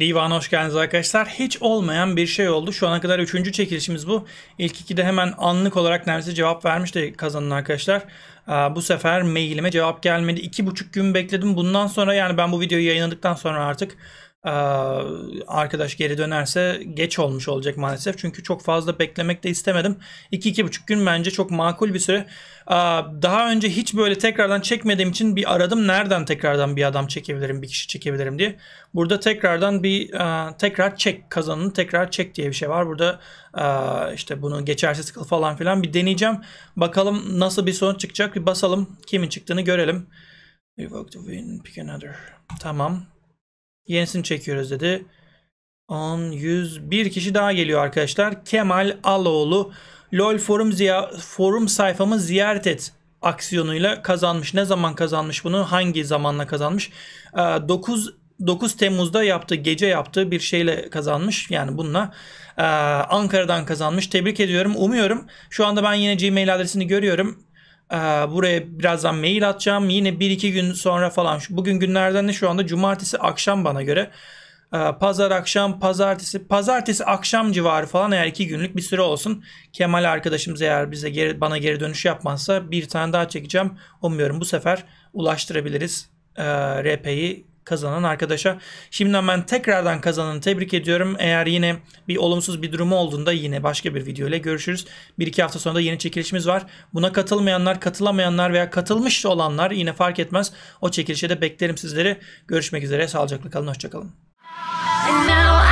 Divan hoş geldiniz arkadaşlar. Hiç olmayan bir şey oldu. Şu ana kadar üçüncü çekilişimiz bu. İlk iki de hemen anlık olarak neredeyse cevap vermişti de kazanan arkadaşlar. Bu sefer mailime cevap gelmedi. İki buçuk gün bekledim. Bundan sonra yani ben bu videoyu yayınladıktan sonra artık ee, arkadaş geri dönerse geç olmuş olacak maalesef. Çünkü çok fazla beklemek de istemedim. 2-2,5 gün bence çok makul bir süre. Ee, daha önce hiç böyle tekrardan çekmediğim için bir aradım. Nereden tekrardan bir adam çekebilirim, bir kişi çekebilirim diye. Burada tekrardan bir e, tekrar çek kazanını tekrar çek diye bir şey var. Burada e, işte bunu geçersiz kıl falan filan bir deneyeceğim. Bakalım nasıl bir sonuç çıkacak. Bir basalım. Kimin çıktığını görelim. Revoke the win, pick another. Tamam. Yenisini çekiyoruz dedi. 10, 100, bir kişi daha geliyor arkadaşlar. Kemal Aloğlu. LOL forum, ziya forum sayfamı ziyaret et aksiyonuyla kazanmış. Ne zaman kazanmış bunu? Hangi zamanla kazanmış? 9 ee, 9 Temmuz'da yaptı. gece yaptığı bir şeyle kazanmış. Yani bununla ee, Ankara'dan kazanmış. Tebrik ediyorum. Umuyorum. Şu anda ben yine Gmail adresini görüyorum. Ee, buraya birazdan mail atacağım. Yine 1-2 gün sonra falan. Bugün günlerden de şu anda cumartesi akşam bana göre. Ee, pazar akşam, pazartesi, pazartesi akşam civarı falan eğer 2 günlük bir süre olsun. Kemal arkadaşımız eğer bize geri, bana geri dönüş yapmazsa bir tane daha çekeceğim. Umuyorum bu sefer ulaştırabiliriz e, ee, RP'yi kazanan arkadaşa. Şimdiden ben tekrardan kazananı tebrik ediyorum. Eğer yine bir olumsuz bir durumu olduğunda yine başka bir video ile görüşürüz. Bir iki hafta sonra da yeni çekilişimiz var. Buna katılmayanlar, katılamayanlar veya katılmış olanlar yine fark etmez. O çekilişe de beklerim sizleri. Görüşmek üzere. Sağlıcakla kalın. Hoşçakalın. And now